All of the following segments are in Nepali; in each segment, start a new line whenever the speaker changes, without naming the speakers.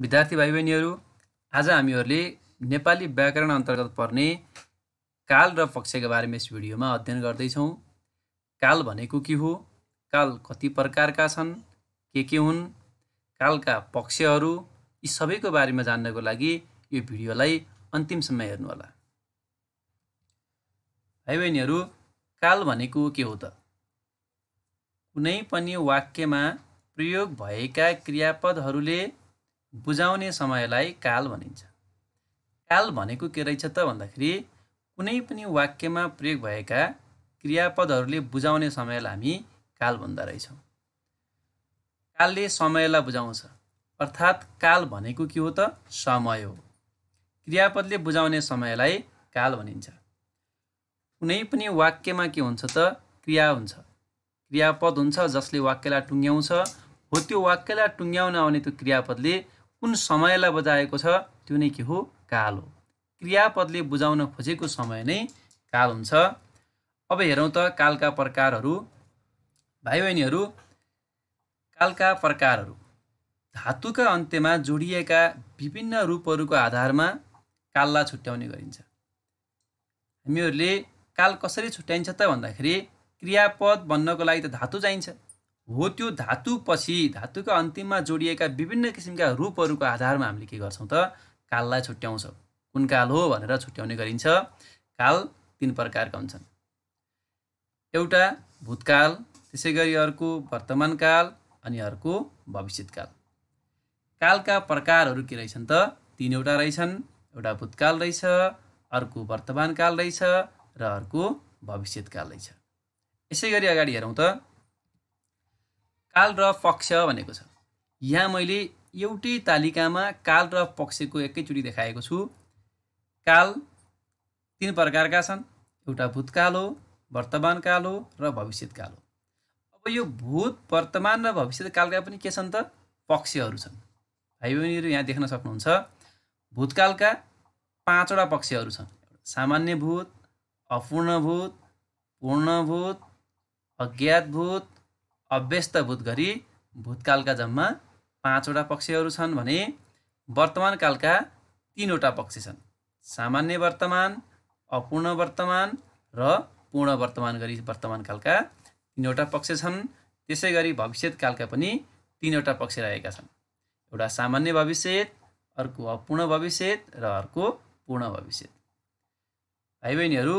विद्यार्थी भाइ बहिनीहरू आज हामीहरूले नेपाली व्याकरण अन्तर्गत पर्ने काल र पक्षका बारेमा यस भिडियोमा अध्ययन गर्दैछौँ काल भनेको के हो काल कति प्रकारका छन् के के हुन् कालका पक्षहरू यी सबैको बारेमा जान्नको लागि यो भिडियोलाई अन्तिमसम्म हेर्नुहोला भाइ बहिनीहरू काल भनेको के हो त कुनै पनि वाक्यमा प्रयोग भएका क्रियापदहरूले बुझाउने समयलाई काल भनिन्छ काल भनेको के रहेछ त भन्दाखेरि कुनै पनि वाक्यमा प्रयोग भएका क्रियापदहरूले बुझाउने समयलाई हामी काल भन्दा रहेछौँ कालले समयलाई बुझाउँछ अर्थात् काल भनेको के हो त समय हो क्रियापदले बुझाउने समयलाई काल भनिन्छ कुनै पनि वाक्यमा के हुन्छ त क्रिया हुन्छ क्रियापद हुन्छ जसले वाक्यलाई टुङ्ग्याउँछ हो त्यो वाक्यलाई टुङ्ग्याउन आउने त्यो क्रियापदले कुन समयलाई बजाएको छ त्यो नै के हो काल हो क्रियापदले बुझाउन खोजेको समय नै काल हुन्छ अब हेरौँ त कालका प्रकारहरू भाइ बहिनीहरू कालका प्रकारहरू धातुका अन्त्यमा जोडिएका विभिन्न रूपहरूको आधारमा काललाई छुट्याउने गरिन्छ हामीहरूले काल कसरी छुट्याइन्छ त भन्दाखेरि क्रियापद बन्नको लागि त धातु चाहिन्छ हो त्यो धातु पछि धातुका अन्तिममा जोडिएका विभिन्न किसिमका रूपहरूको आधारमा हामीले के गर्छौँ त काललाई छुट्याउँछौँ कुन काल हो भनेर छुट्याउने गरिन्छ काल तिन प्रकारका हुन्छन् एउटा भूतकाल त्यसै गरी अर्को वर्तमान काल अनि अर्को भविष्यकाल कालका प्रकारहरू के रहेछन् त तिनवटा रहेछन् एउटा भूतकाल रहेछ अर्को वर्तमान काल रहेछ र अर्को भविष्यकाल रहेछ यसै गरी अगाडि हेरौँ त काल र पक्ष भनेको छ यहाँ मैले एउटै तालिकामा काल र पक्षको एकैचोटि देखाएको छु काल तिन प्रकारका छन् एउटा भूतकाल हो वर्तमान काल हो र भविष्यतकाल हो अब यो भूत वर्तमान र भविष्यतकालका पनि के छन् त पक्षहरू छन् भाइ बहिनीहरू यहाँ देख्न सक्नुहुन्छ भूतकालका पाँचवटा पक्षहरू छन् सामान्य भूत अपूर्ण भूत पूर्ण भूत अज्ञात भूत अव्यस्त भूत गरी भूतकालका जम्मा पाँचवटा पक्षहरू छन् भने वर्तमान कालका तिनवटा पक्ष छन् सामान्य वर्तमान अपूर्ण वर्तमान र पूर्ण वर्तमान गरी वर्तमान कालका तिनवटा पक्ष छन् त्यसै गरी कालका पनि तिनवटा पक्ष रहेका छन् एउटा सामान्य भविष्य अर्को अपूर्ण भविष्य र अर्को पूर्ण भविष्य भाइ बहिनीहरू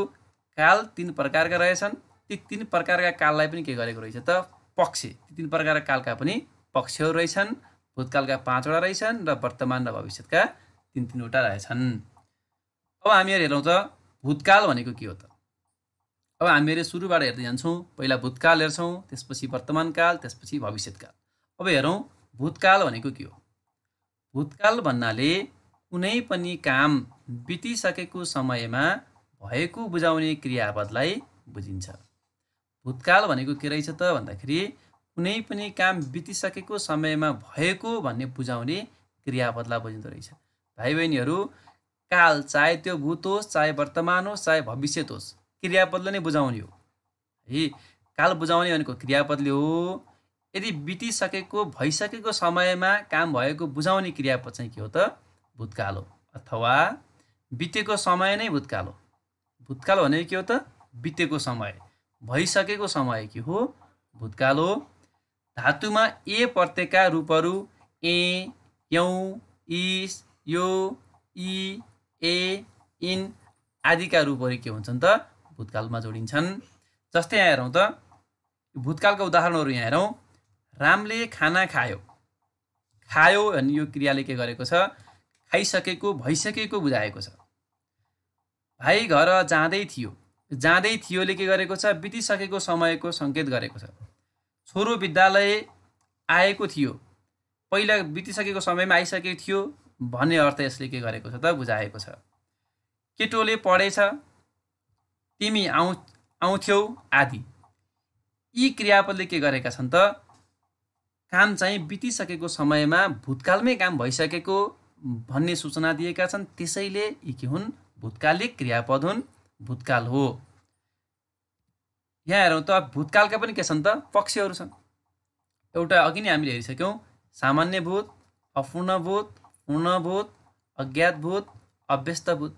काल तिन प्रकारका रहेछन् ती तिन प्रकारका काललाई पनि के गरेको रहेछ त पक्ष तिन प्रकारका कालका पनि पक्षहरू रहेछन् भूतकालका पाँचवटा रहेछन् र वर्तमान र भविष्यतका तिन तिनवटा रहेछन् अब हामीहरू हेरौँ त भूतकाल भनेको के हो त अब हामीहरू सुरुबाट हेर्दै जान्छौँ पहिला भूतकाल हेर्छौँ त्यसपछि वर्तमानकाल त्यसपछि भविष्यतकाल अब हेरौँ भूतकाल भनेको के हो भूतकाल भन्नाले कुनै पनि काम बितिसकेको समयमा भएको बुझाउने क्रियापदलाई बुझिन्छ भूतकाल भनेको के रहेछ त भन्दाखेरि कुनै पनि काम बितिसकेको समयमा भएको भन्ने बुझाउने क्रियापदलाई बुझिँदो रहेछ भाइ बहिनीहरू काल चाहे त्यो भूत होस् चाहे वर्तमान होस् चाहे भविष्य होस् क्रियापदले नै बुझाउने हो है काल बुझाउने भनेको क्रियापदले हो यदि बितिसकेको भइसकेको समयमा काम भएको बुझाउने क्रियापद चाहिँ के हो त भूतकाल हो अथवा बितेको समय नै भूतकाल हो भूतकाल भनेको के हो त बितेको समय भइसकेको समय के हो भूतकाल हो धातुमा ए प्रत्ययका रूपहरू ए यौ इस यो इ ए इन आदिका रूपहरू के हुन्छन् त भूतकालमा जोडिन्छन् जस्तै यहाँ हेरौँ त भूतकालका उदाहरणहरू यहाँ हेरौँ रामले खाना खायो खायो भन्ने यो क्रियाले के गरेको छ खाइसकेको भइसकेको बुझाएको छ भाइ घर जाँदै थियो जाँदै थियोले के गरेको छ बितिसकेको समयको सङ्केत गरेको छ छोरो विद्यालय आएको थियो पहिला बितिसकेको समयमा आइसकेको थियो भन्ने अर्थ यसले के गरेको छ त बुझाएको छ केटोले पढेछ तिमी आउ आउँथ्यौ आदि यी क्रियापदले के गरेका छन् त काम चाहिँ बितिसकेको समयमा भूतकालमै काम भइसकेको भन्ने सूचना दिएका छन् त्यसैले यी के हुन् भूतकालिक क्रियापद हुन् भूतकाल हो यहाँ हेरौँ त भूतकालका पनि के छन् त पक्षहरू छन् एउटा अघि नै हामीले हेरिसक्यौँ सामान्य भूत अपूर्ण भूत पूर्ण भूत अज्ञात भूत अभ्यस्त भूत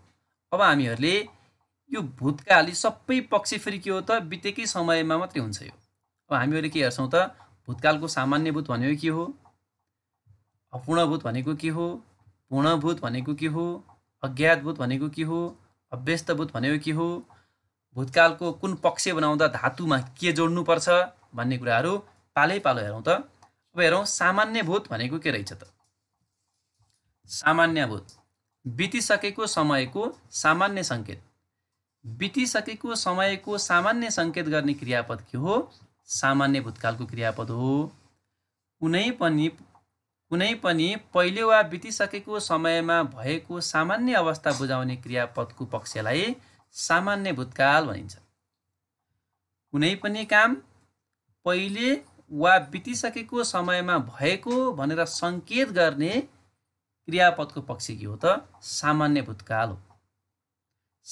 अब हामीहरूले यो भूतकाल सबै पक्ष फेरि के हो त बितेकै समयमा मात्रै हुन्छ यो अब हामीहरूले के हेर्छौँ त भूतकालको सामान्य भूत भनेको के हो अपूर्ण भूत भनेको के हो पूर्णभूत भनेको के हो अज्ञात भूत भनेको के हो अभ्यस्तभूत भनेको के हो भूतकालको कुन पक्ष बनाउँदा धातुमा के जोड्नुपर्छ भन्ने कुराहरू पालै पालो हेरौँ त अब हेरौँ सामान्य भूत भनेको के रहेछ त सामान्य भूत बितिसकेको समयको सामान्य सङ्केत बितिसकेको समयको सामान्य सङ्केत गर्ने क्रियापद के हो सामान्य भूतकालको क्रियापद हो कुनै पनि कुनै पनि पहिले वा बितिसकेको समयमा भएको सामान्य अवस्था बुझाउने क्रियापदको पक्षलाई सामान्य भूतकाल भनिन्छ कुनै पनि काम पहिले वा बितिसकेको समयमा भएको भनेर सङ्केत गर्ने क्रियापदको पक्ष के हो त सामान्य भूतकाल हो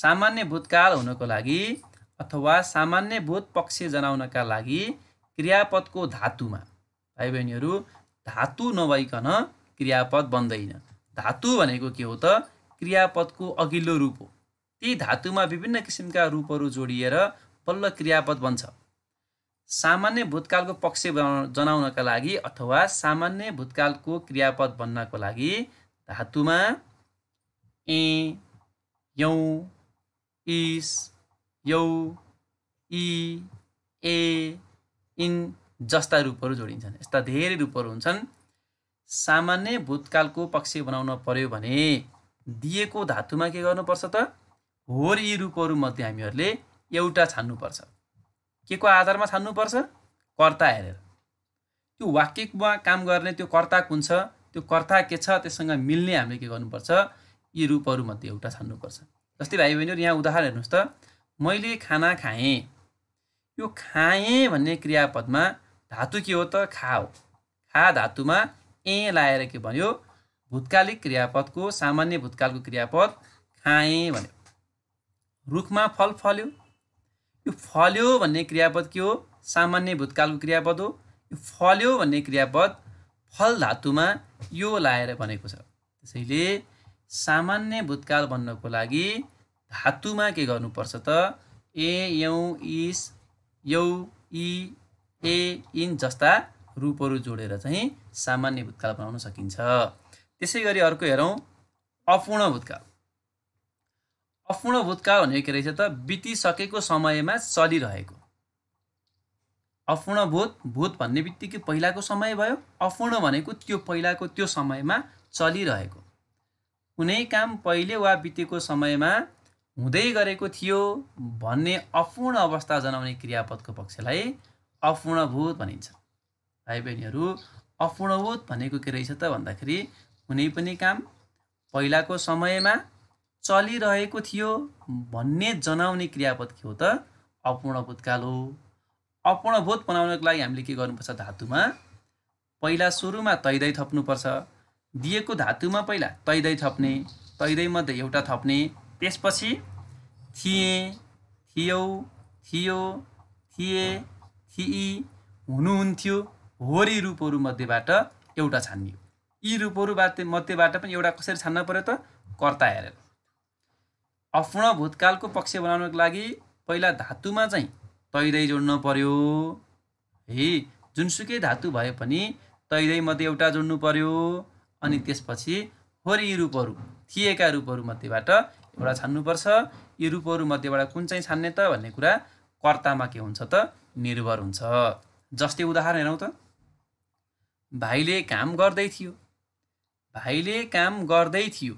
सामान्य भूतकाल हुनको लागि अथवा सामान्य भूत पक्ष जनाउनका लागि क्रियापदको धातुमा भाइ बहिनीहरू धातु नभइकन क्रियापद बन्दैन धातु भनेको के हो त क्रियापदको अघिल्लो रूप हो ती धातुमा विभिन्न किसिमका रूपहरू जोडिएर बल्ल क्रियापद बन्छ सामान्य भूतकालको पक्ष जनाउनका लागि अथवा सामान्य भूतकालको क्रियापद बन्नको लागि धातुमा ए यौ इस यौ इ ए इन जस्ता रूपहरू जोडिन्छन् यस्ता धेरै रूपहरू हुन्छन् सामान्य भूतकालको पक्ष बनाउन पर्यो भने दिएको धातुमा के गर्नुपर्छ त होर यी रूपहरूमध्ये हामीहरूले एउटा छान्नुपर्छ के को आधारमा छान्नुपर्छ कर्ता हेरेर त्यो वाक्यमा काम गर्ने त्यो कर्ता कुन छ त्यो कर्ता के छ त्यससँग मिल्ने हामीले के गर्नुपर्छ यी रूपहरूमध्ये एउटा छान्नुपर्छ जस्तै भाइ बहिनीहरू यहाँ उदाहरण हेर्नुहोस् त मैले खाना खाएँ यो खाएँ भन्ने क्रियापदमा धातु के हो त खा हो खा धातुमा ए लाएर के भन्यो भूतकालिक क्रियापदको सामान्य भूतकालको क्रियापद खाएँ भन्यो रुखमा फल फल्यो यो फल्यो भन्ने क्रियापद के हो सामान्य भूतकालको क्रियापद हो यो फल्यो भन्ने क्रियापद फल धातुमा यो लाएर बनेको छ त्यसैले सामान्य भूतकाल बन्नको लागि धातुमा के गर्नुपर्छ त ए यौ इस यौ ई ए इन जस्ता रूपहरू जोडेर चाहिँ सामान्य भूतकाल बनाउन सकिन्छ त्यसै गरी अर्को हेरौँ अपूर्ण भूतकाल अपूर्ण भूतकाल भनेको के रहेछ त बितिसकेको समयमा चलिरहेको अपूर्ण भूत भूत भन्ने बित्तिकै पहिलाको समय भयो अपूर्ण भनेको त्यो पहिलाको त्यो समयमा चलिरहेको कुनै काम पहिले वा बितेको समयमा हुँदै गरेको थियो भन्ने अपूर्ण अवस्था जनाउने क्रियापदको पक्षलाई अपूर्णभूत भनिन्छ भाइ बहिनीहरू अपूर्णभूत भनेको के रहेछ त भन्दाखेरि कुनै पनि काम पहिलाको समयमा चलिरहेको थियो भन्ने जनाउने क्रियापद के हो त अपूर्णभूतकाल हो अपूर्णभूत बनाउनको लागि हामीले के गर्नुपर्छ धातुमा पहिला सुरुमा तैदै थप्नुपर्छ दिएको धातुमा पहिला तैदै थप्ने तैदैमध्ये एउटा थप्ने त्यसपछि थिएँ थियौ थियो थिए थिई हुनुहुन्थ्यो होरी रूपहरू मध्येबाट एउटा छानियो यी रूपहरूबाट मध्येबाट पनि एउटा कसरी छान्न पर्यो त कर्ता हेरेर अपूर्ण भूतकालको पक्ष बनाउनको लागि पहिला धातुमा चाहिँ तैदै जोड्नु पर्यो है जुनसुकै धातु भए पनि तैदै मध्ये एउटा जोड्नु पर्यो अनि त्यसपछि होरी रूपहरू थिएका रूपहरू मध्येबाट एउटा छान्नुपर्छ यी रूपहरू मध्येबाट कुन चाहिँ छान्ने त भन्ने कुरा कर्तामा के हुन्छ त निर्भर हुन्छ जस्तै उदाहरण हेरौँ त भाइले काम गर्दै थियो भाइले काम गर्दै थियो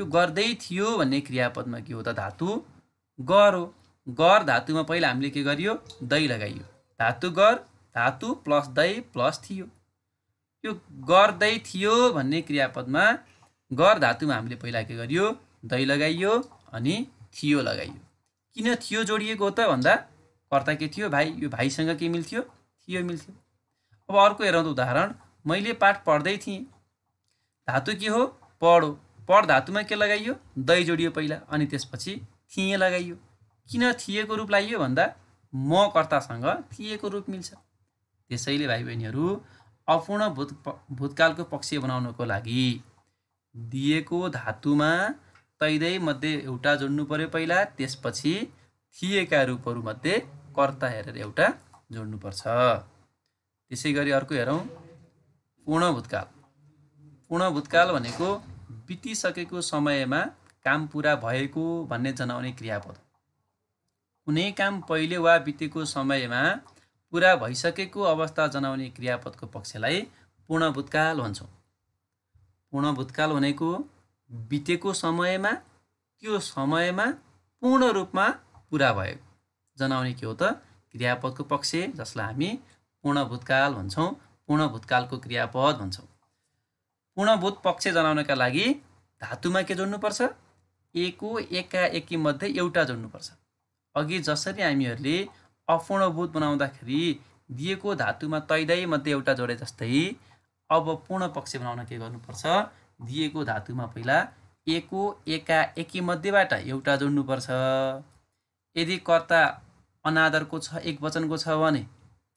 यो गर्दै थियो भन्ने क्रियापदमा के हो त धातु गर हो गर धातुमा पहिला हामीले के गरियो दही लगाइयो धातु गर धातु प्लस दही प्लस थियो यो गर्दै थियो भन्ने क्रियापदमा गर धातुमा हामीले पहिला के गरियो दही लगाइयो अनि थियो लगाइयो किन थियो जोडिएको हो त भन्दा कर्ता के थियो भाइ यो भाइसँग के मिल्थ्यो थियो मिल्थ्यो अब अर्को हेरौँ त उदाहरण मैले पाठ पढ्दै थिएँ धातु के हो पढो पढ धातुमा के लगाइयो दही जोडियो पहिला अनि त्यसपछि थिएँ लगाइयो किन थिएको रूप लगाइयो भन्दा म कर्तासँग थिएको रूप मिल्छ त्यसैले भाइ बहिनीहरू अपूर्ण भूत भूतकालको पक्ष बनाउनको लागि दिएको धातुमा तैदै मध्ये एउटा जोड्नु पर्यो पहिला त्यसपछि थिएका रूपहरूमध्ये कर्ता हेरेर एउटा जोड्नुपर्छ त्यसै गरी अर्को हेरौँ पूर्ण भूतकाल पूर्ण भूतकाल भनेको बितिसकेको समयमा काम पुरा भएको भन्ने जनाउने क्रियापद कुनै काम पहिले वा बितेको समयमा पुरा भइसकेको अवस्था जनाउने क्रियापदको पक्षलाई पूर्ण भूतकाल भन्छौँ पूर्ण भूतकाल भनेको बितेको समयमा त्यो समयमा पूर्ण रूपमा पुरा भएको जनाउने के हो त क्रियापदको पक्ष जसलाई हामी पूर्ण भूतकाल भन्छौँ पूर्ण भूतकालको क्रियापद भन्छौँ पूर्णभूत पक्ष जनाउनका लागि धातुमा के जोड्नुपर्छ एको एका एकी मध्ये एउटा जोड्नुपर्छ अघि जसरी हामीहरूले अपूर्णभूत बनाउँदाखेरि दिएको धातुमा तैदै मध्ये एउटा जोडे जस्तै अब पूर्ण पक्ष बनाउन के गर्नुपर्छ दिएको धातुमा पहिला एको एका एकी मध्येबाट एउटा जोड्नुपर्छ यदि कर्ता अनादरको छ एक वचनको छ भने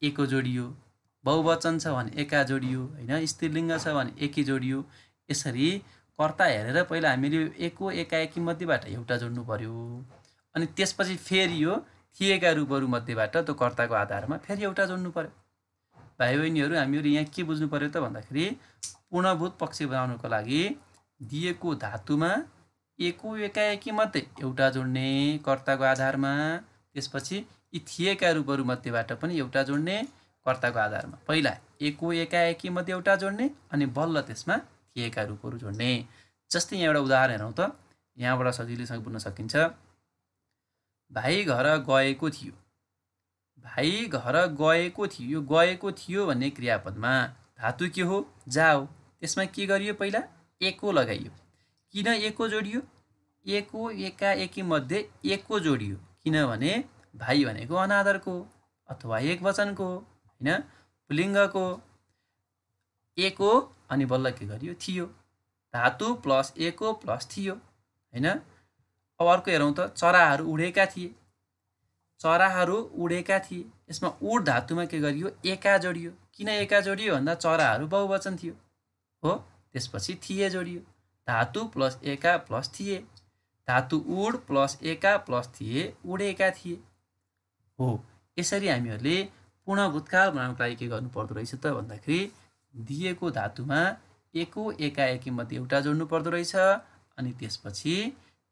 एको जोडियो बहुवचन छ भने एका जोडियो होइन स्त्रीलिङ्ग छ भने एकी जोडियो यसरी कर्ता हेरेर पहिला हामीले एको एकाएकी मध्येबाट एउटा जोड्नु पर्यो अनि त्यसपछि फेरि यो थिएका रूपहरू मध्येबाट त्यो कर्ताको आधारमा फेरि एउटा जोड्नु पर्यो भाइ बहिनीहरू हामीहरू यहाँ के बुझ्नु पर्यो त भन्दाखेरि पूर्णभूत पक्ष बनाउनुको लागि दिएको धातुमा एको एकाएकी मध्ये एउटा जोड्ने कर्ताको आधारमा त्यसपछि यी थिएका मध्येबाट पनि एउटा जोड्ने कर्ताको आधारमा पहिला एको एकाएकी मध्ये एउटा जोड्ने अनि बल्ल त्यसमा थिएका रूपहरू जोड्ने जस्तै यहाँ एउटा उदाहरण हेरौँ त यहाँबाट सजिलैसँग बुझ्न सकिन्छ भाइ घर गएको थियो भाइ घर गएको थियो गएको थियो भन्ने क्रियापदमा धातु के हो जाओ त्यसमा के गरियो पहिला एको लगाइयो किन एको जोडियो एको एकाएकी मध्ये एको जोडियो किनभने भाइ भनेको अनादरको अथवा एक वचनको होइन पुलिङ्गको एको अनि बल्ल के गरियो थियो धातु प्लस एको प्लस थियो होइन अब अर्को हेरौँ त चराहरू उडेका थिए चराहरू उडेका थिए यसमा उड धातुमा के गरियो एका जोडियो किन एका जोडियो भन्दा चराहरू बहुवचन थियो हो त्यसपछि थिए जोडियो धातु प्लस एका प्लस थिए धातु उड प्लस एका प्लस थिए उडेका थिए हो यसरी हामीहरूले पूर्ण भूतकाल बनाउनको लागि के गर्नु पर्दो रहेछ त भन्दाखेरि दिएको धातुमा एको एकाएकी मध्ये एउटा जोड्नु पर्दो रहेछ अनि त्यसपछि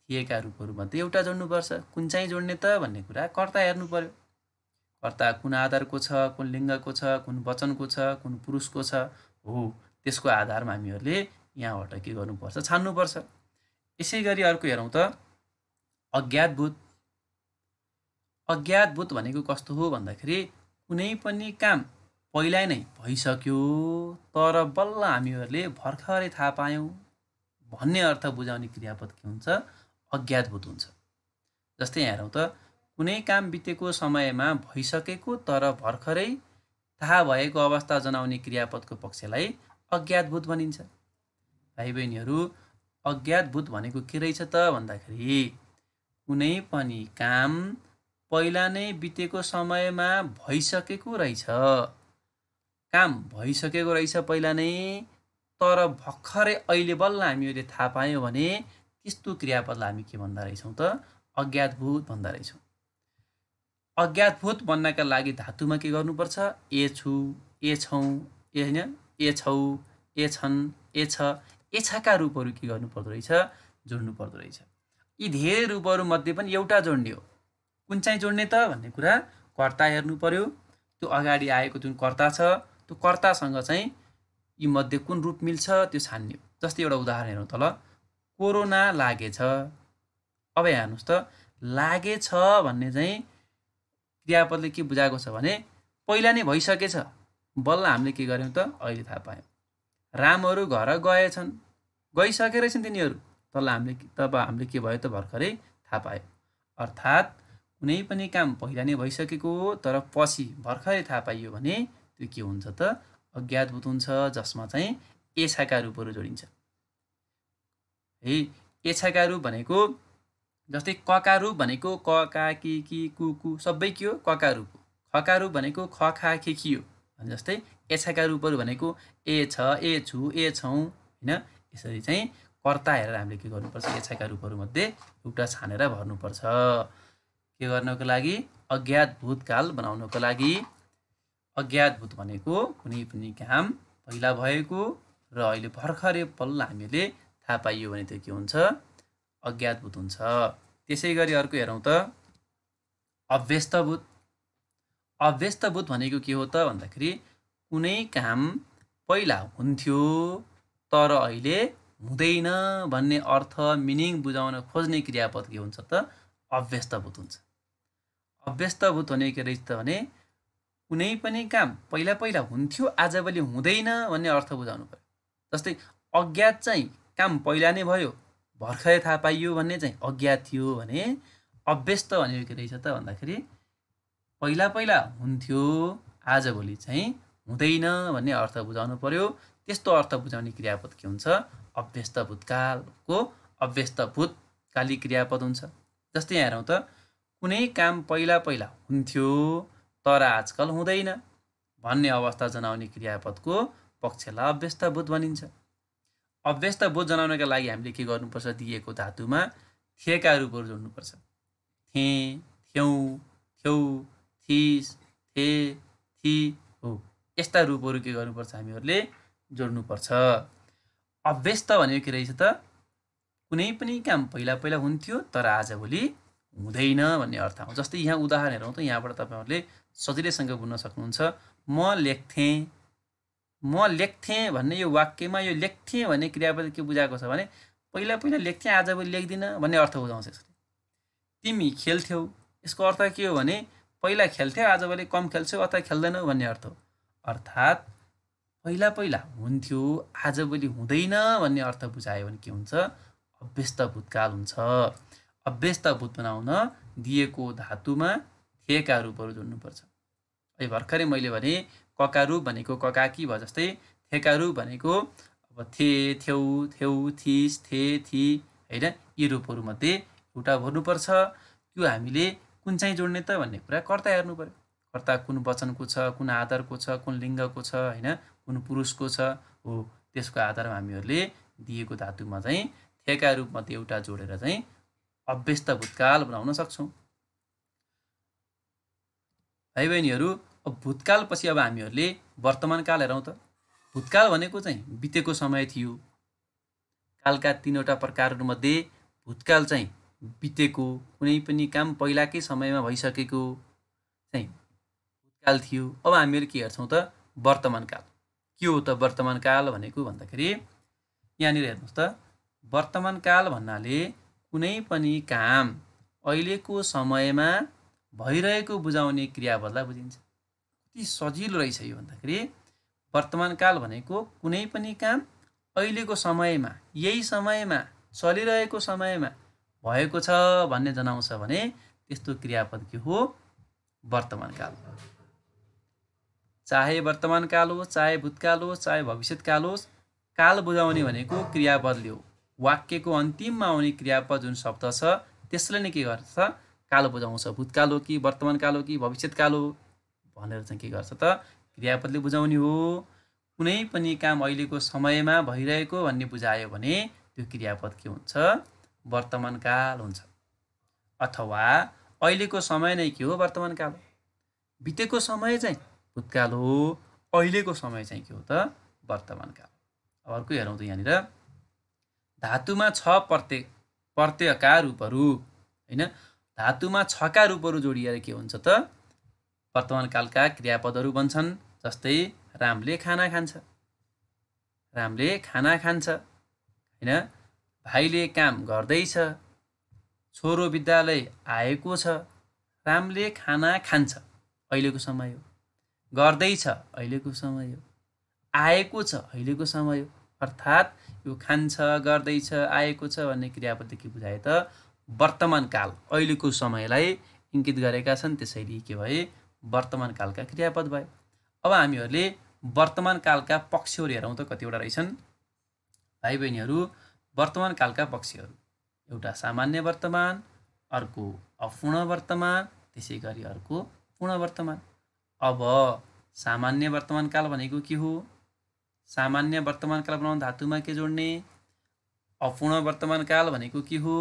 थिएका रूपहरूमध्ये एउटा जोड्नुपर्छ कुन चाहिँ जोड्ने त भन्ने कुरा कर्ता हेर्नु पर्यो कर्ता कुन आधारको छ कुन लिङ्गको छ कुन वचनको छ कुन पुरुषको छ हो त्यसको आधारमा हामीहरूले यहाँबाट के गर्नुपर्छ छान्नुपर्छ यसै गरी अर्को हेरौँ त अज्ञात भूत भूत भनेको कस्तो हो भन्दाखेरि कुनै पनि काम पहिला नै भइसक्यो तर बल्ल हामीहरूले भर्खरै थाहा पायौँ भन्ने अर्थ बुझाउने क्रियापद के हुन्छ भूत हुन्छ जस्तै यहाँ हेरौँ त कुनै काम बितेको समयमा भइसकेको तर भर्खरै थाहा भएको अवस्था जनाउने क्रियापदको पक्षलाई भूत भनिन्छ भाइ बहिनीहरू भूत भनेको के रहेछ त भन्दाखेरि कुनै पनि काम पहिला नै बितेको समयमा भइसकेको रहेछ काम भइसकेको रहेछ पहिला नै तर भर्खरै अहिले बल्ल हामीहरूले थाहा पायौँ भने त्यस्तो क्रियापदलाई हामी के भन्दा रहेछौँ त अज्ञातभूत भन्दा रहेछौँ अज्ञातभूत बन्नका लागि धातुमा के गर्नुपर्छ ए छु ए छौँ ए होइन ए छौ ए छन् ए छ एछाका रूपहरू के गर्नु पर्दो रहेछ जोड्नु पर्दो रहेछ यी धेरै रूपहरूमध्ये पनि एउटा जोड्ने हो कुन चाहिँ जोड्ने त भन्ने कुरा कर्ता हेर्नु पर्यो त्यो अगाडि आएको जुन कर्ता छ त्यो कर्तासँग चाहिँ यी मध्ये कुन रूप मिल्छ त्यो छान्ने जस्तै एउटा उदाहरण हेरौँ तल कोरोना लागेछ अब हेर्नुहोस् त लागेछ भन्ने चाहिँ क्रियापदले के बुझाएको छ भने पहिला नै भइसकेछ बल्ल हामीले के गर्यौँ त अहिले थाहा पायौँ रामहरू घर गएछन् गइसकेर छन् तिनीहरू तल हामीले तब हामीले के भयो त भर्खरै थाहा पायौँ अर्थात् कुनै पनि काम पहिला नै भइसकेको हो तर पछि भर्खरै थाहा पाइयो भने त्यो के हुन्छ त अज्ञातभूत हुन्छ जसमा चाहिँ एछाका रूपहरू जोडिन्छ है एछाका रूप भनेको जस्तै कका रूप भनेको क का कि कि कु कु सबै के हो कका रूप हो खका रूप भनेको ख खा खेकी हो जस्तै एछाका रूपहरू भनेको ए छ ए छु ए छौँ होइन यसरी चाहिँ कर्ता हेरेर हामीले के गर्नुपर्छ एछाका रूपहरूमध्ये एउटा छानेर भर्नुपर्छ के गर्नको लागि अज्ञात भूतकाल बनाउनको लागि अज्ञात भूत भनेको कुनै पनि काम पहिला भएको र अहिले भर्खरै पल्ल हामीले थाहा पाइयो भने त्यो के हुन्छ अज्ञात भूत हुन्छ त्यसै गरी अर्को हेरौँ त अभ्यस्त भूत अभ्यस्त भूत भनेको के हो त भन्दाखेरि कुनै काम पहिला हुन्थ्यो तर अहिले हुँदैन भन्ने अर्थ मिनिङ बुझाउन खोज्ने क्रियापद के हुन्छ त अभ्यस्तभूत हुन्छ अभ्यस्तभूत हुने के रहेछ त भने कुनै पनि काम पहिला पहिला हुन्थ्यो आजभोलि हुँदैन भन्ने अर्थ बुझाउनु पऱ्यो जस्तै अज्ञात चाहिँ काम पहिला नै भयो भर्खरै थाहा पाइयो भन्ने चाहिँ अज्ञात थियो भने अभ्यस्त भनेको के रहेछ त भन्दाखेरि पहिला पहिला हुन्थ्यो आजभोलि चाहिँ हुँदैन भन्ने अर्थ बुझाउनु पऱ्यो त्यस्तो अर्थ बुझाउने क्रियापद के हुन्छ अभ्यस्त भूतकालको अभ्यस्त भूतकाली क्रियापद हुन्छ जस्तै यहाँ हेरौँ त कुनै काम पहिला पहिला हुन्थ्यो तर आजकल हुँदैन भन्ने अवस्था जनाउने क्रियापदको पक्षलाई अभ्यस्त बोध भनिन्छ अभ्यस्त बोध जनाउनका लागि हामीले के गर्नुपर्छ दिएको धातुमा थिएका रूपहरू जोड्नुपर्छ थे थ्यौँ थ्यौ थिस थे थि हो यस्ता रूपहरू के गर्नुपर्छ हामीहरूले जोड्नुपर्छ अभ्यस्त भनेको के रहेछ त कुनै पनि काम पहिला पहिला हुन्थ्यो तर आजभोलि हुँदैन भन्ने अर्थ आउँछ जस्तै यहाँ उदाहरण हेरौँ त यहाँबाट तपाईँहरूले सजिलैसँग बुझ्न सक्नुहुन्छ म लेख्थेँ म लेख्थेँ भन्ने यो वाक्यमा यो लेख्थेँ भन्ने क्रियापद के बुझाएको छ भने पहिला पहिला लेख्थेँ आज पनि लेख्दिनँ भन्ने अर्थ बुझाउँछ यसले तिमी खेल्थ्यौ यसको अर्थ के हो भने पहिला खेल्थ्यौ आज भोलि कम खेल्छौ अथवा खेल्दैनौ भन्ने अर्थ हो अर्थात् पहिला पहिला हुन्थ्यो आजभोलि हुँदैन भन्ने अर्थ बुझायो भने के हुन्छ अभ्यस्त भूतकाल हुन्छ अभ्यस्तभूत बनाउन दिएको धातुमा थिएका रूपहरू जोड्नुपर्छ अहिले भर्खरै मैले भने ककारु भनेको ककाकी भयो जस्तै थेकारु भनेको अब थे थेउ थेउ थिस थे थि होइन यी रूपहरूमध्ये एउटा भर्नुपर्छ त्यो हामीले कुन चाहिँ जोड्ने त भन्ने कुरा कर्ता हेर्नु पऱ्यो कर्ता कुन वचनको छ कुन आधारको छ कुन लिङ्गको छ होइन कुन पुरुषको छ हो त्यसको आधारमा हामीहरूले दिएको धातुमा चाहिँ थेका रूपमध्ये एउटा जोडेर चाहिँ अभ्यस्त भूतकाल बनाउन सक्छौँ भाइ बहिनीहरू अब पछि अब हामीहरूले वर्तमान काल हेरौँ त भूतकाल भनेको चाहिँ बितेको समय थियो कालका तिनवटा प्रकारहरूमध्ये भूतकाल चाहिँ बितेको कुनै पनि काम पहिलाकै समयमा भइसकेको चाहिँ भूतकाल थियो अब हामीहरू के हेर्छौँ त वर्तमान काल के हो त वर्तमान काल भनेको भन्दाखेरि यहाँनिर हेर्नुहोस् त वर्तमान काल भन्नाले कुनै पनि काम अहिलेको समयमा भइरहेको बुझाउने क्रियापदलाई बुझिन्छ कति सजिलो रहेछ यो भन्दाखेरि वर्तमान काल भनेको कुनै पनि काम अहिलेको समयमा यही समयमा चलिरहेको समयमा भएको छ भन्ने जनाउँछ भने त्यस्तो क्रियापद के हो वर्तमान वर्तमानकाल चाहे काल होस् चाहे भूतकाल होस् चाहे भविष्यतकाल होस् काल बुझाउने भनेको क्रियापदले हो वाक्यको अन्तिममा आउने क्रियापद जुन शब्द छ त्यसले नै के गर्छ कालो बुझाउँछ भूतकाल हो कि वर्तमान काल हो कि भविष्यत काल हो भनेर चाहिँ के गर्छ त क्रियापदले बुझाउने हो कुनै पनि काम अहिलेको समयमा भइरहेको भन्ने बुझायो भने त्यो क्रियापद के हुन्छ वर्तमान काल हुन्छ अथवा अहिलेको समय नै के हो वर्तमान काल हो बितेको समय चाहिँ भूतकाल हो अहिलेको समय चाहिँ के हो त वर्तमान काल अर्को हेरौँ त यहाँनिर धातुमा छ प्रत्यय प्रत्ययका रूपहरू होइन धातुमा छका रूपहरू जोडिएर के हुन्छ त वर्तमान कालका क्रियापदहरू बन्छन् जस्तै रामले खाना खान्छ रामले खाना खान्छ होइन भाइले काम गर्दैछ छोरो विद्यालय आएको छ रामले खाना खान्छ अहिलेको समय हो गर्दैछ अहिलेको समय हो आएको छ अहिलेको समय हो अर्थात् यो खान्छ गर्दैछ आएको छ भन्ने के बुझाए त वर्तमान काल अहिलेको समयलाई इङ्कित गरेका छन् त्यसैले के भए वर्तमान कालका क्रियापद भए अब हामीहरूले वर्तमान कालका पक्षहरू हेरौँ त कतिवटा रहेछन् भाइ बहिनीहरू वर्तमान कालका पक्षहरू एउटा सामान्य वर्तमान अर्को अपूर्ण वर्तमान त्यसै गरी अर्को पूर्ण वर्तमान अब सामान्य वर्तमान काल भनेको के हो सामान्य वर्तमान काल बनाउन धातुमा के जोड्ने अपूर्ण वर्तमान काल भनेको के हो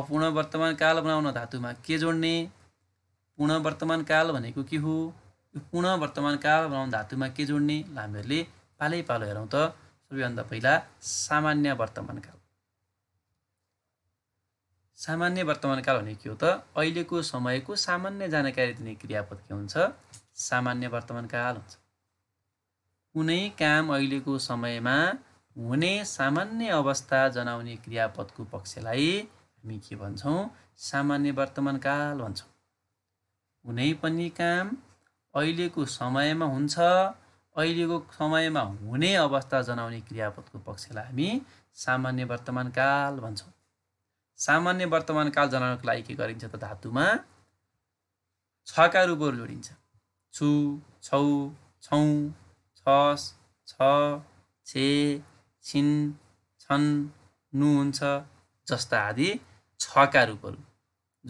अपूर्ण वर्तमान काल बनाउन धातुमा के जोड्ने पूर्ण वर्तमान काल भनेको के हो यो वर्तमान काल बनाउन धातुमा के जोड्ने हामीहरूले पालै पालो हेरौँ त सबैभन्दा पहिला सामान्य वर्तमान काल सामान्य वर्तमान काल भनेको के हो त अहिलेको समयको सामान्य जानकारी दिने क्रियापद के हुन्छ सामान्य वर्तमान काल हुन्छ कुनै काम अहिलेको समयमा हुने सामान्य अवस्था जनाउने क्रियापदको पक्षलाई हामी के भन्छौँ सामान्य वर्तमान काल भन्छौँ कुनै पनि काम अहिलेको समयमा हुन्छ अहिलेको समयमा हुने अवस्था जनाउने क्रियापदको पक्षलाई हामी सामान्य वर्तमान काल भन्छौँ सामान्य वर्तमान काल जनाउनको लागि के गरिन्छ त धातुमा छका रूपहरू जोडिन्छ छु छौ छौँ छ छ छे छिन छन् नु हुन्छ जस्ता आदि छका रूपहरू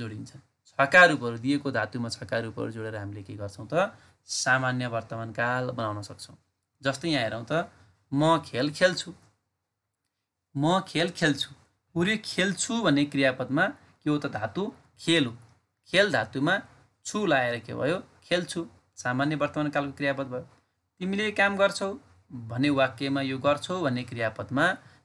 जोडिन्छ छका रूपहरू दिएको धातुमा छका रूपहरू जोडेर हामीले के गर्छौँ त सामान्य वर्तमान काल बनाउन सक्छौँ जस्तै यहाँ हेरौँ त म खेल खेल्छु म खेल खेल्छु पुरै खेल्छु भन्ने क्रियापदमा के हो त धातु खेल हो खेल धातुमा छु लाएर के भयो खेल्छु सामान्य वर्तमान कालको क्रियापद भयो तिमीले काम गर्छौ भन्ने वाक्यमा यो गर्छौ भन्ने क्रियापदमा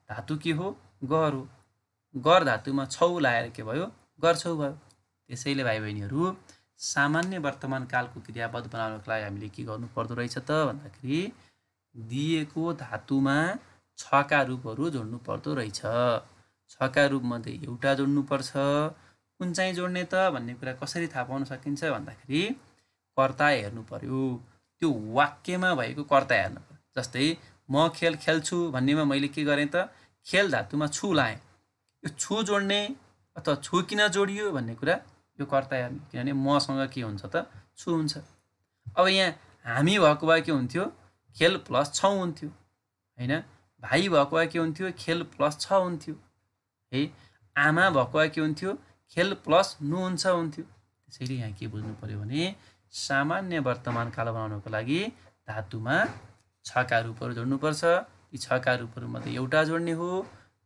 धातु के हो गर हो गर धातुमा छौ लाएर के भयो गर्छौ भयो त्यसैले भाइ बहिनीहरू सामान्य वर्तमान कालको क्रियापद बनाउनको लागि हामीले के गर्नु पर्दो रहेछ त भन्दाखेरि दिएको धातुमा छका रूपहरू जोड्नु पर्दो रहेछ छका रूपमध्ये एउटा जोड्नुपर्छ कुन चाहिँ जोड्ने त भन्ने कुरा कसरी थाहा पाउन सकिन्छ भन्दाखेरि कर्ता हेर्नु पर्यो त्यो वाक्यमा भएको कर्ता हेर्नु पर्यो जस्तै म खेल खेल्छु भन्नेमा मैले के गरेँ त खेल धातुमा छु लाएँ यो छु जोड्ने अथवा छु किन जोडियो भन्ने कुरा यो कर्ता हेर्ने किनभने मसँग के हुन्छ त छु हुन्छ अब यहाँ हामी भएको भए के हुन्थ्यो खेल प्लस छ हुन्थ्यो होइन भाइ भएको भए के हुन्थ्यो खेल प्लस छ हुन्थ्यो है आमा भएको भए के हुन्थ्यो खेल प्लस नु हुन्छ हुन्थ्यो त्यसैले यहाँ के बुझ्नु पऱ्यो भने सामान्य वर्तमान काल बनाउनको लागि धातुमा छका रूपहरू जोड्नुपर्छ यी छका रूपहरूमध्ये एउटा जोड्ने हो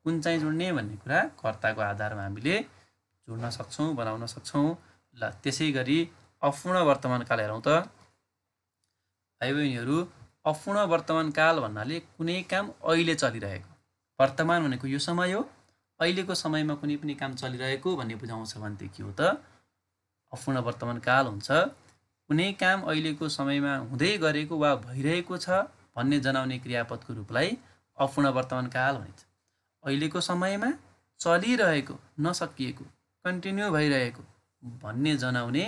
कुन चाहिँ जोड्ने भन्ने कुरा कर्ताको आधारमा हामीले जोड्न सक्छौँ बनाउन सक्छौँ ल त्यसै गरी अपूर्ण वर्तमान काल हेरौँ त भाइ बहिनीहरू अपूर्ण वर्तमान काल भन्नाले कुनै काम अहिले चलिरहेको वर्तमान भनेको यो समय हो अहिलेको समयमा कुनै पनि काम चलिरहेको भन्ने बुझाउँछ भनेदेखि हो त अपूर्ण वर्तमान काल हुन्छ कुनै काम अहिलेको समयमा हुँदै गरेको वा भइरहेको छ भन्ने जनाउने क्रियापदको रूपलाई अपूर्ण वर्तमान काल भनिन्छ अहिलेको समयमा चलिरहेको नसकिएको कन्टिन्यू भइरहेको भन्ने जनाउने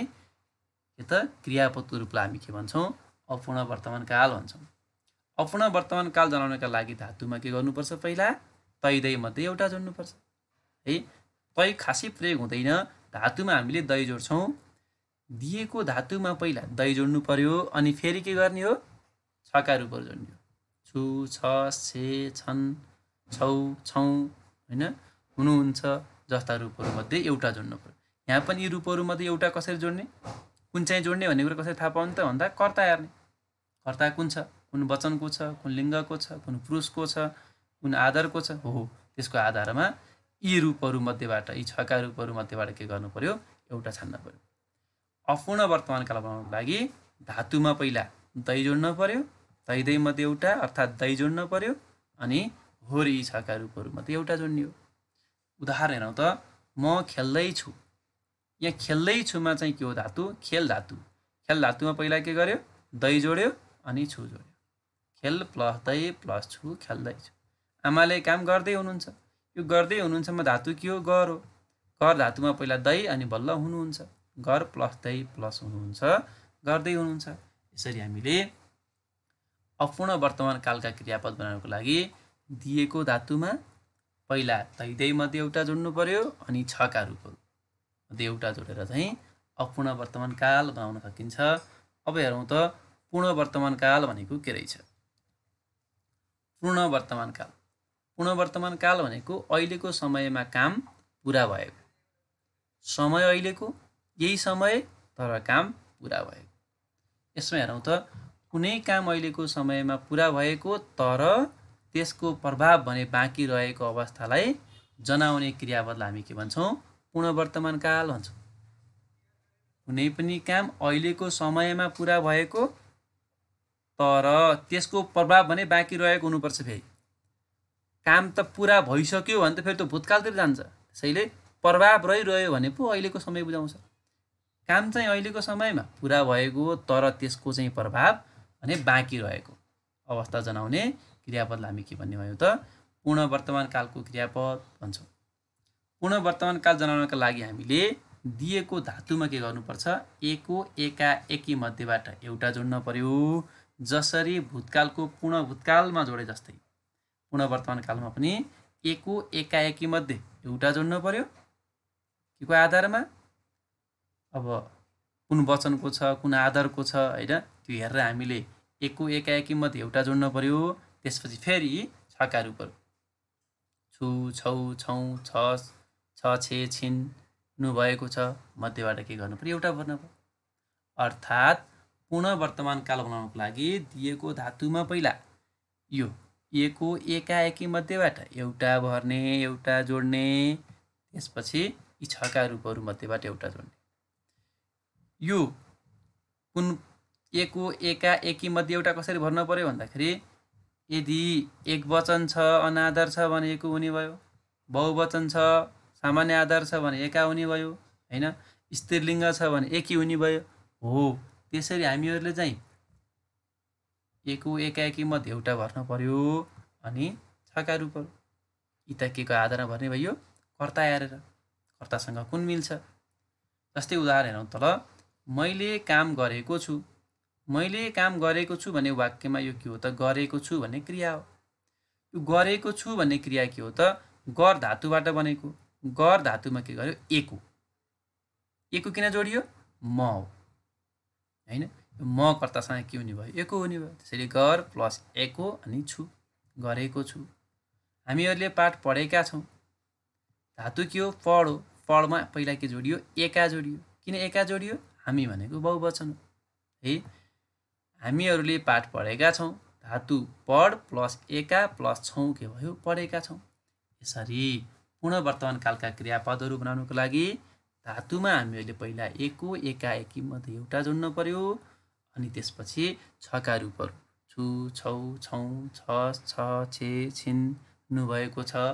त क्रियापदको रूपलाई हामी के भन्छौँ अपूर्ण वर्तमान काल भन्छौँ अपूर्ण वर्तमान काल जनाउनका लागि धातुमा के गर्नुपर्छ पहिला तैदै मध्ये एउटा जोड्नुपर्छ है तै खासै प्रयोग हुँदैन धातुमा हामीले दही जोड्छौँ दिएको धातुमा पहिला दही जोड्नु पर्यो अनि फेरि के गर्ने हो छका रूपहरू जोड्ने हो छु छ छे छन् छौ छौ होइन हुनुहुन्छ जस्ता रूपहरूमध्ये एउटा जोड्नु पर्यो यहाँ पनि यी रूपहरूमध्ये एउटा कसरी जोड्ने कुन चाहिँ जोड्ने भन्ने कुरा कसरी थाहा पाउने त भन्दा कर्ता हेर्ने कर्ता कुन छ कुन वचनको छ कुन लिङ्गको छ कुन पुरुषको छ कुन आधारको छ हो त्यसको आधारमा यी रूपहरूमध्येबाट यी छका रूपहरूमध्येबाट के गर्नु पर्यो एउटा छान्न पर्यो अपूर्ण वर्तमान काल बनाउनको लागि धातुमा पहिला दही जोड्न पर्यो दही मध्ये एउटा अर्थात् दही जोड्न पर्यो अनि होरी छका रूपहरू मात्रै एउटा जोड्ने हो उदाहरण हेरौँ त म खेल्दैछु यहाँ खेल्दैछुमा चाहिँ के हो धातु खेल धातु खेल धातुमा पहिला के गर्यो दही जोड्यो अनि छु जोड्यो खेल प्लस दही प्लस छु खेल्दैछु आमाले काम गर्दै हुनुहुन्छ यो गर्दै हुनुहुन्छ म धातु के हो गर हो कर धातुमा पहिला दही अनि बल्ल हुनुहुन्छ गर प्लस दै प्लस हुनुहुन्छ गर्दै हुनुहुन्छ यसरी हामीले अपूर्ण वर्तमान कालका क्रियापद बनाउनको लागि दिएको धातुमा पहिला दैदै मध्ये एउटा जोड्नु पर्यो अनि छका रूप मध्ये एउटा जोडेर चाहिँ अपूर्ण वर्तमान काल बनाउन सकिन्छ अब हेरौँ त पूर्ण वर्तमान काल भनेको के रहेछ पूर्ण वर्तमान काल पूर्ण वर्तमान काल भनेको अहिलेको समयमा काम पुरा भएको समय अहिलेको यही समय तर काम पुरा भएको यसमा हेरौँ त कुनै काम अहिलेको समयमा पुरा भएको तर त्यसको प्रभाव भने बाँकी रहेको अवस्थालाई जनाउने क्रियापदलाई हामी के भन्छौँ पूर्ण वर्तमान काल भन्छौँ कुनै पनि काम अहिलेको समयमा पुरा भएको तर त्यसको प्रभाव भने बाँकी रहेको हुनुपर्छ फेरि काम त पुरा भइसक्यो भने त फेरि त भूतकालतिर जान्छ त्यसैले प्रभाव रहिरह्यो भने पो अहिलेको समय बुझाउँछ काम चाहिँ अहिलेको समयमा पुरा भएको तर त्यसको चाहिँ प्रभाव भने बाँकी रहेको अवस्था जनाउने क्रियापदलाई हामी के भन्ने भयौँ त पूर्ण वर्तमान कालको क्रियापद भन्छौँ पूर्ण वर्तमान काल जनाउनका लागि हामीले दिएको धातुमा के गर्नुपर्छ एको एका एकी मध्येबाट एउटा जोड्न पर्यो जसरी भूतकालको पूर्ण भूतकालमा जोडे जस्तै पूर्ण वर्तमान कालमा पनि एको एकाएकी मध्ये एउटा जोड्नु पर्यो के को आधारमा अब कुन वचनको छ कुन आधारको छ होइन त्यो हेरेर हामीले एकको एकाएकी मत एउटा जोड्न पर्यो त्यसपछि फेरि छकार उप छु छौ छौ छ छ छे छिन नु भएको छ मध्येबाट के गर्नु पऱ्यो एउटा भर्न पऱ्यो अर्थात् पुनः वर्तमान काल बनाउनको लागि दिएको धातुमा पहिला यो एको एकाएकी मध्येबाट एउटा भर्ने एउटा जोड्ने त्यसपछि यी छका रूपहरू मध्येबाट एउटा जोड्ने यो कुन एक एका एकीमध्ये एउटा कसरी भर्न पऱ्यो भन्दाखेरि यदि एक वचन छ अनादर छ भने एक हुने भयो बहुवचन छ सामान्य आधार छ भने एका हुने भयो होइन स्त्रीलिङ्ग छ भने एकी हुने भयो हो त्यसरी हामीहरूले चाहिँ एको एकाएकी मध्ये एउटा भर्न पर्यो अनि छका रूपहरू यी त केको आधारमा भर्ने भयो कर्ता हेरेर कर्तासँग कुन मिल्छ जस्तै उदाहरण हेरौँ तल मैले काम गरेको छु मैले काम गरेको छु भन्ने वाक्यमा यो के हो त गरेको छु भन्ने क्रिया हो यो गरेको छु भन्ने क्रिया के हो त गर धातुबाट बनेको गर धातुमा के गर्यो एको एको किन जोडियो म हो होइन म कर्तासँग के हुने भयो एको हुने भयो त्यसैले गर प्लस एको अनि छु गरेको छु हामीहरूले पाठ पढेका छौँ धातु के हो पढ हो पढमा पहिला के जोडियो एका जोडियो किन एका जोडियो हामी भनेको बहुवचन है हामीहरूले पाठ पढेका छौँ धातु पढ प्लस एका प्लस छौँ के भयो पढेका छौँ यसरी पूर्ण वर्तमान कालका क्रियापदहरू बनाउनुको लागि धातुमा हामीहरूले पहिला एको एका एकी मध्ये एउटा जोड्नु पर्यो अनि त्यसपछि छका रूपहरू छु छौ छौ छ छ छे छिन भएको छ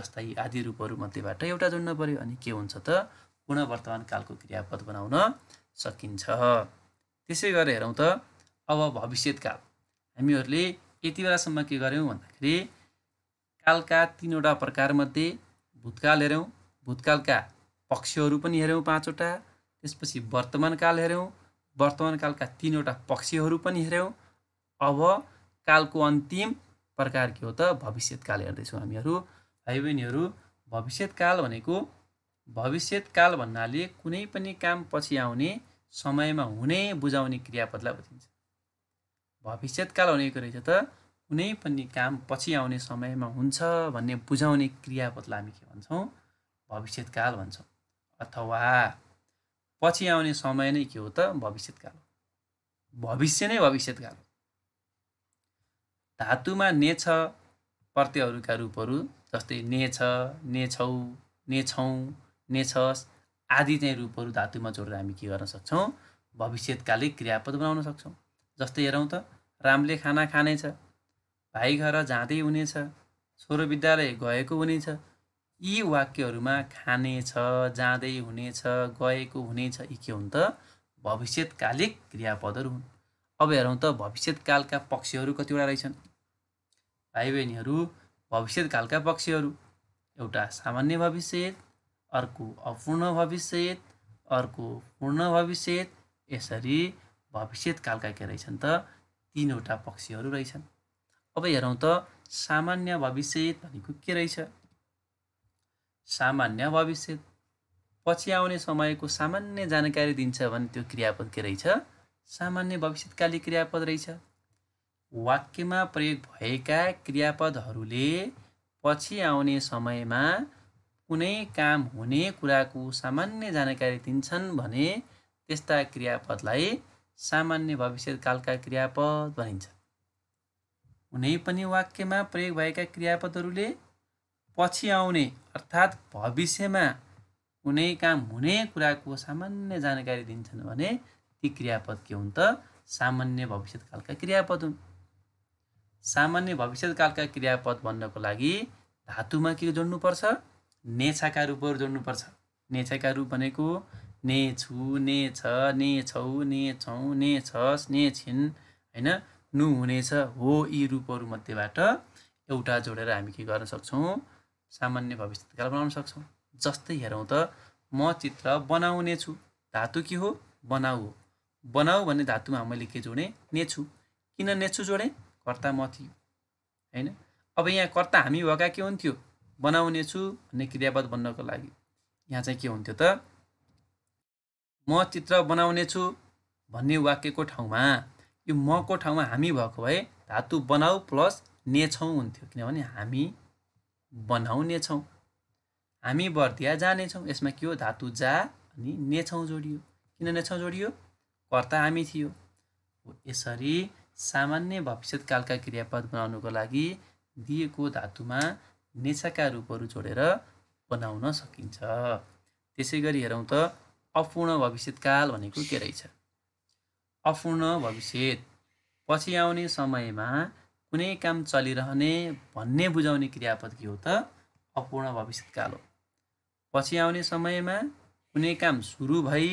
जस्तै आदि रूपहरू मध्येबाट एउटा जोड्नु पर्यो अनि के हुन्छ त पूर्ण वर्तमान कालको क्रियापद बनाउन सकिन्छ त्यसै गरेर हेरौँ त अब भविष्यतकाल हामीहरूले यति बेलासम्म के गऱ्यौँ भन्दाखेरि कालका तिनवटा प्रकारमध्ये भूतकाल हेऱ्यौँ भूतकालका पक्षहरू पनि हेऱ्यौँ पाँचवटा त्यसपछि वर्तमान वर्तमानकाल हेऱ्यौँ कालका तिनवटा पक्षहरू पनि हेऱ्यौँ अब कालको अन्तिम प्रकार के हो त भविष्यतकाल हेर्दैछौँ हामीहरू भाइ बहिनीहरू भविष्यतकाल भनेको भविष्यतकाल भन्नाले कुनै पनि काम पछि आउने समयमा हुने बुझाउने क्रियापदलाई बुझिन्छ भविष्यतकाल भनेको रहेछ त कुनै पनि काम पछि आउने समयमा हुन्छ भन्ने बुझाउने क्रियापदलाई हामी के भन्छौँ भविष्यतकाल भन्छौँ अथवा पछि आउने समय नै के हो त भविष्यतकाल हो भविष्य नै भविष्यतकाल हो धातुमा छ प्रत्ययहरूका रूपहरू जस्तै ने ने छ छौ ने नेछौँ नेछस आदि चाहिँ रूपहरू धातुमा जोडेर हामी के गर्न सक्छौँ भविष्यकालिक क्रियापद बनाउन सक्छौँ जस्तै हेरौँ त रामले खाना खानेछ भाइ घर जाँदै हुनेछ छोरो विद्यालय गएको हुनेछ यी वाक्यहरूमा खानेछ जाँदै हुनेछ गएको हुनेछ यी के हुन् त भविष्यतकालिक क्रियापदहरू हुन् अब हेरौँ त भविष्यतकालका पक्षहरू कतिवटा रहेछन् भाइ बहिनीहरू भविष्यतकालका पक्षहरू एउटा सामान्य भविष्य अर्को अपूर्ण भविष्य अर्को पूर्ण भविष्य यसरी भविष्यकालका के रहेछन् त तिनवटा पक्षहरू रहेछन् अब हेरौँ त सामान्य भविष्य भनेको के रहेछ सामान्य भविष्य पछि आउने समयको सामान्य जानकारी दिन्छ भने त्यो क्रियापद के रहेछ सामान्य भविष्यकाली क्रियापद रहेछ वाक्यमा प्रयोग भएका क्रियापदहरूले पछि आउने समयमा कुनै काम हुने कुराको सामान्य जानकारी दिन्छन् भने त्यस्ता क्रियापदलाई सामान्य भविष्यकालका क्रियापद भनिन्छ कुनै पनि वाक्यमा प्रयोग भएका क्रियापदहरूले पछि आउने अर्थात् भविष्यमा कुनै काम हुने कुराको सामान्य जानकारी दिन्छन् भने ती क्रियापद के हुन् त सामान्य भविष्यकालका क्रियापद हुन् सामान्य भविष्यकालका क्रियापद भन्नको लागि धातुमा के जोड्नुपर्छ नेछाका रूपहरू जोड्नुपर्छ नेछाका रूप भनेको ने छु ने छ ने छौ ने छौ ने छस् ने छिन् होइन नु हुनेछ हो यी रूपहरू मध्येबाट एउटा जोडेर हामी के गर्न सक्छौँ सामान्य भविष्यकाल बनाउन सक्छौँ जस्तै हेरौँ त म चित्र बनाउने छु धातु के हो बनाऊ हो बनाऊ भन्ने धातुमा मैले के जोडेँ नेछु किन नेछु जोडेँ कर्ता म थियो होइन अब यहाँ कर्ता हामी भएका के हुन्थ्यो बनाउनेछु भन्ने क्रियापद बन्नको लागि यहाँ चाहिँ के हुन्थ्यो त म चित्र बनाउनेछु भन्ने वाक्यको ठाउँमा यो मको ठाउँमा हामी भएको भए धातु बनाऊ प्लस नेछौँ हुन्थ्यो किनभने हामी बनाउनेछौँ हामी बर्दिया जानेछौँ यसमा के हो धातु जा अनि नेछौँ जोडियो किन नेछौँ जोडियो कर्ता हामी थियो यसरी सामान्य भविष्यतकालका क्रियापद बनाउनुको लागि दिएको धातुमा नेसाका रूपहरू जोडेर बनाउन सकिन्छ त्यसै गरी हेरौँ त अपूर्ण भविष्यतकाल भनेको के रहेछ अपूर्ण भविष्य पछि आउने समयमा कुनै काम चलिरहने भन्ने बुझाउने क्रियापद के हो त अपूर्ण भविष्यतकाल हो पछि आउने समयमा कुनै काम सुरु भई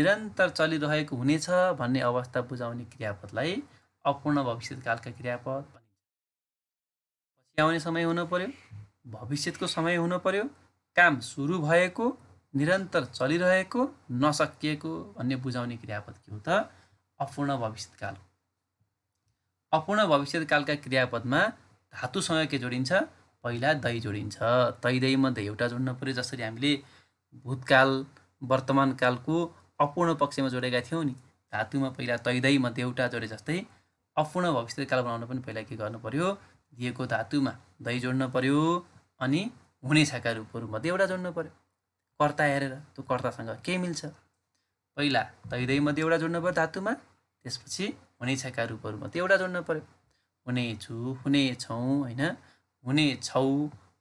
निरन्तर चलिरहेको हुनेछ भन्ने अवस्था बुझाउने क्रियापदलाई अपूर्ण भविष्यतकालका क्रियापद आउने समय हुनु पर्यो भविष्यतको समय हुनु पर्यो काम सुरु भएको निरन्तर चलिरहेको नसकिएको भन्ने बुझाउने क्रियापद के हो त अपूर्ण भविष्यकाल हो अपूर्ण भविष्यतकालका क्रियापदमा धातुसँग के जोडिन्छ पहिला दही जोडिन्छ दैमा दही एउटा जोड्नु पर्यो जसरी हामीले भूतकाल वर्तमान वर्तमानकालको अपूर्ण पक्षमा जोडेका थियौँ नि धातुमा पहिला तैदै मध्ये एउटा जोडे जस्तै अपूर्ण भविष्यकाल बनाउन पनि पहिला के गर्नु पर्यो दिएको धातुमा दही जोड्नु पर्यो अनि हुने छाका रूपहरूमध्ये एउटा जोड्नु पर्यो कर्ता हेरेर त्यो कर्तासँग के मिल्छ पहिला दही दहीमध्ये एउटा जोड्नु पर्यो धातुमा त्यसपछि हुने छाका रूपहरूमध्ये एउटा जोड्नु पर्यो हुने छु हुने छौँ होइन हुने छौ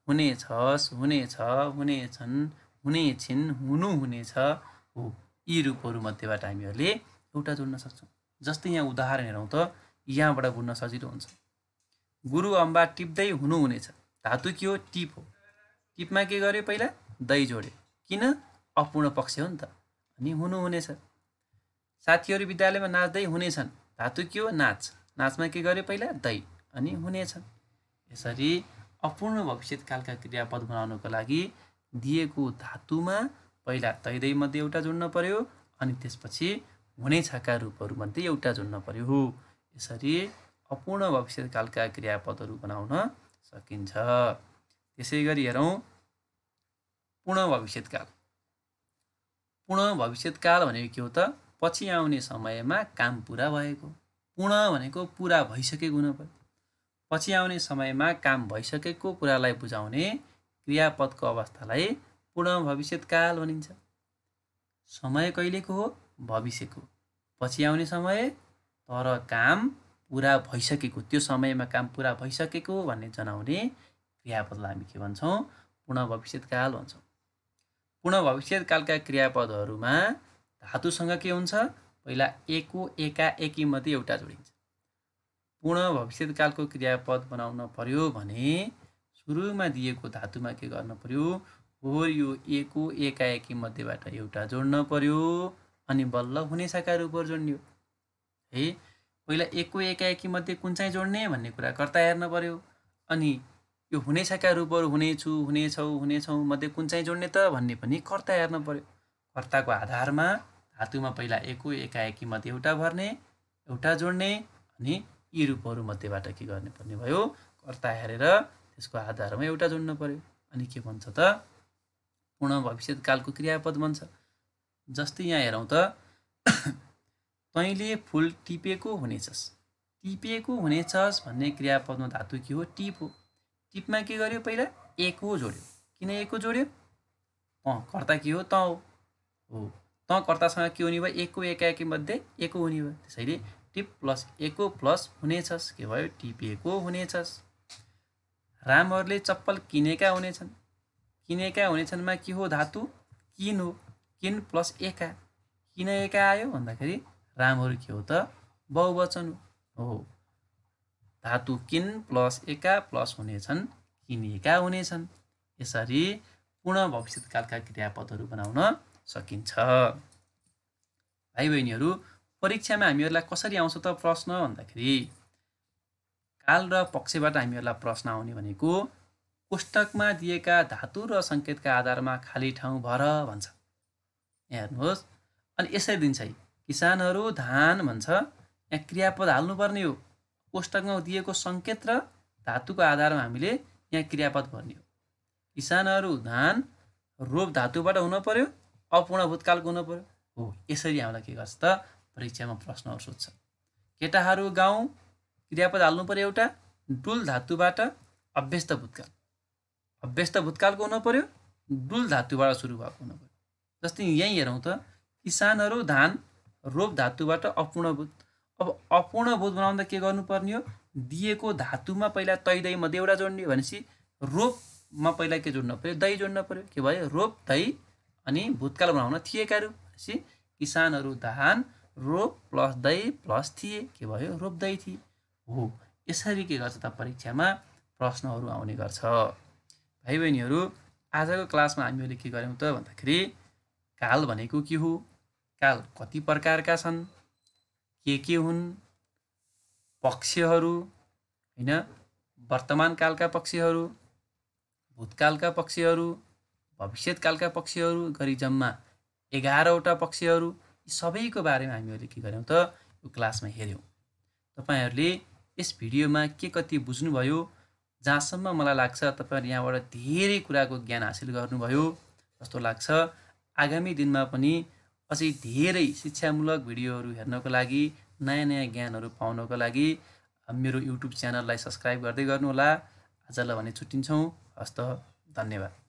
हुने छस् हुने छ हुने छन् हुने छिन् हुनु हुनेछ हो यी रूपहरूमध्येबाट हामीहरूले एउटा जोड्न सक्छौँ जस्तै यहाँ उदाहरण हेरौँ त यहाँबाट बुझ्न सजिलो हुन्छ गुरु अम्बा टिप्दै हुनुहुनेछ धातु के हो टिप हो टिपमा के गर्यो पहिला दही जोडे किन अपूर्ण पक्ष हो नि त अनि हुनुहुनेछ साथीहरू विद्यालयमा नाच्दै हुनेछन् धातु के हो नाच नाचमा के गर्यो पहिला दही अनि हुनेछन् यसरी अपूर्ण भविष्यतकालका क्रियापद बनाउनको लागि दिएको धातुमा पहिला मध्ये एउटा जोड्न पर्यो अनि त्यसपछि हुनेछका रूपहरूमध्ये एउटा जोड्न पर्यो यसरी अपूर्ण भविष्यकालका क्रियापदहरू बनाउन सकिन्छ त्यसै गरी हेरौँ पूर्ण भविष्यतकाल पूर्ण भविष्यतकाल भनेको के हो त पछि आउने समयमा काम पुरा भएको पूर्ण भनेको पुरा भइसकेको हुन पऱ्यो पछि आउने समयमा काम भइसकेको कुरालाई बुझाउने क्रियापदको अवस्थालाई पूर्ण भविष्यतकाल भनिन्छ समय कहिलेको हो भविष्यको पछि आउने समय तर काम पुरा भइसकेको त्यो समयमा काम पुरा भइसकेको भन्ने जनाउने क्रियापदलाई हामी के भन्छौँ पूर्ण भविष्यतकाल भन्छौँ पूर्ण भविष्यतकालका क्रियापदहरूमा धातुसँग के हुन्छ पहिला एको एका एकी मात्रै एउटा जोडिन्छ पूर्ण भविष्यतकालको क्रियापद बनाउन पर्यो भने सुरुमा दिएको धातुमा के गर्न पर्यो हो यो एको एकाएकी मध्येबाट एउटा जोड्न पर्यो अनि बल्ल हुने साकार रूप जोडियो है पहिला एकको मध्ये कुन चाहिँ जोड्ने भन्ने कुरा कर्ता हेर्न पर्यो अनि यो हुनेछका रूपहरू हुनेछु हुनेछौ हुनेछौँ मध्ये कुन चाहिँ जोड्ने त भन्ने पनि कर्ता हेर्न पर्यो कर्ताको आधारमा धातुमा पहिला एकाएकी मध्ये एउटा भर्ने एउटा जोड्ने अनि यी रूपहरू मध्येबाट के पर्ने भयो कर्ता हेरेर त्यसको आधारमा एउटा जोड्नु पऱ्यो अनि के भन्छ त पूर्ण भविष्यकालको क्रियापद भन्छ जस्तै यहाँ हेरौँ त तैँले फुल टिपेको हुनेछस् टिपेको हुनेछस् भन्ने क्रियापदमा धातु के हो टिप हो टिपमा के गर्यो पहिला एको जोड्यो किन एको जोड्यो अँ कर्ता के हो त हो त कर्तासँग के हुने भयो एको एकाएकी मध्ये एक हुने भयो त्यसैले टिप प्लस एको प्लस हुनेछस् के भयो टिपेको हुनेछस् रामहरूले चप्पल किनेका हुनेछन् किनेका हुनेछन्मा के हो धातु किन हो किन प्लस एका किन एका आयो भन्दाखेरि रामहरू के हो त बहुवचन हो धातु किन प्लस एका प्लस हुनेछन् किनेका हुनेछन् यसरी पूर्ण भविष्यतकालका क्रियापदहरू बनाउन सकिन्छ भाइ बहिनीहरू परीक्षामा हामीहरूलाई कसरी आउँछ त प्रश्न भन्दाखेरि काल र पक्षबाट हामीहरूलाई प्रश्न आउने भनेको कोष्टकमा दिएका धातु र सङ्केतका आधारमा खाली ठाउँ भर भन्छ यहाँ हेर्नुहोस् अनि यसरी दिन्छ है किसानहरू धान भन्छ यहाँ क्रियापद हाल्नुपर्ने हो कोष्टकमा दिएको सङ्केत र धातुको आधारमा हामीले यहाँ क्रियापद भन्ने हो किसानहरू धान रोप धातुबाट हुनु पर्यो अपूर्ण भूतकालको हुनु पर्यो हो यसरी हामीलाई के गर्छ त परीक्षामा प्रश्नहरू सोध्छ केटाहरू गाउँ क्रियापद हाल्नु पर्यो एउटा डुल धातुबाट अभ्यस्त भूतकाल अभ्यस्त भूतकालको हुनु पर्यो डुल धातुबाट सुरु भएको हुनु पर्यो जस्तै यहीँ हेरौँ त किसानहरू धान रोप धातुबाट अपूर्ण अपूर्णभूत अब अपूर्ण अपूर्णभूत बनाउँदा के गर्नुपर्ने हो दिएको धातुमा पहिला तै दहीमा देउरा जोड्ने भनेपछि रोपमा पहिला के जोड्नु पऱ्यो दही जोड्नु पऱ्यो के भयो रोप दही अनि भूतकाल बनाउन थिएकाहरू भनेपछि किसानहरू धान रोप प्लस दही प्लस थिए के भयो रोप दही थिए हो यसरी के गर्छ त परीक्षामा प्रश्नहरू आउने गर्छ भाइ बहिनीहरू आजको क्लासमा हामीहरूले के गऱ्यौँ त भन्दाखेरि काल भनेको के हो काल कति प्रकारका छन् के के हुन् पक्षहरू होइन वर्तमान कालका पक्षहरू भूतकालका पक्षहरू भविष्यतकालका पक्षहरू गरी जम्मा एघारवटा पक्षहरू यी सबैको बारेमा हामीहरूले के गऱ्यौँ त यो क्लासमा हेऱ्यौँ तपाईँहरूले यस भिडियोमा के कति बुझ्नुभयो जहाँसम्म मलाई लाग्छ तपाईँहरू यहाँबाट धेरै कुराको ज्ञान हासिल गर्नुभयो जस्तो लाग्छ आगामी दिनमा पनि अझै धेरै शिक्षामूलक भिडियोहरू हेर्नको लागि नयाँ नयाँ ज्ञानहरू पाउनको लागि मेरो युट्युब च्यानललाई सब्सक्राइब गर्दै गर्नुहोला आजलाई भने छुट्टिन्छौँ हस्त धन्यवाद